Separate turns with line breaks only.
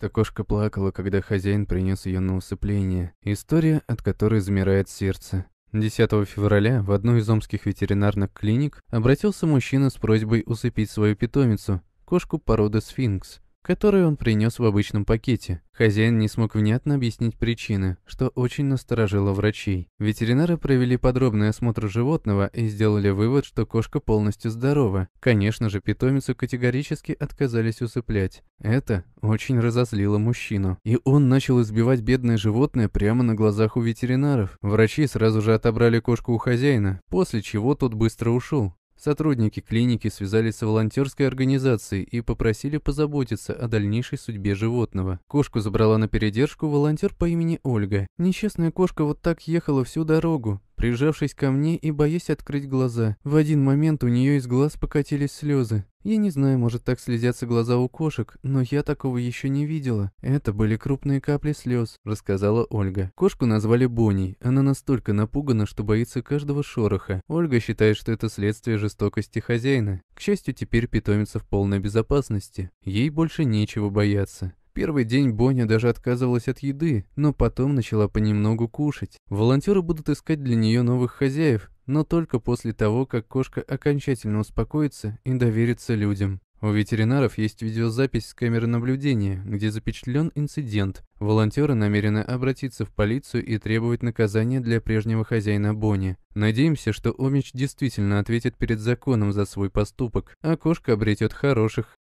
Та кошка плакала, когда хозяин принес ее на усыпление. История, от которой замирает сердце. 10 февраля в одну из омских ветеринарных клиник обратился мужчина с просьбой усыпить свою питомицу, кошку породы сфинкс которые он принес в обычном пакете. Хозяин не смог внятно объяснить причины, что очень насторожило врачей. Ветеринары провели подробный осмотр животного и сделали вывод, что кошка полностью здорова. Конечно же, питомицу категорически отказались усыплять. Это очень разозлило мужчину. И он начал избивать бедное животное прямо на глазах у ветеринаров. Врачи сразу же отобрали кошку у хозяина, после чего тот быстро ушел. Сотрудники клиники связались с волонтерской организацией и попросили позаботиться о дальнейшей судьбе животного. Кошку забрала на передержку волонтер по имени Ольга. Несчастная кошка вот так ехала всю дорогу, прижавшись ко мне и боясь открыть глаза. В один момент у нее из глаз покатились слезы. Я не знаю, может так слезятся глаза у кошек, но я такого еще не видела. Это были крупные капли слез, рассказала Ольга. Кошку назвали Бонни. Она настолько напугана, что боится каждого шороха. Ольга считает, что это следствие жестокости хозяина. К счастью, теперь питомица в полной безопасности. Ей больше нечего бояться первый день Боня даже отказывалась от еды, но потом начала понемногу кушать. Волонтеры будут искать для нее новых хозяев, но только после того, как кошка окончательно успокоится и доверится людям. У ветеринаров есть видеозапись с камеры наблюдения, где запечатлен инцидент. Волонтеры намерены обратиться в полицию и требовать наказания для прежнего хозяина Бонни. Надеемся, что Омич действительно ответит перед законом за свой поступок, а кошка обретет хороших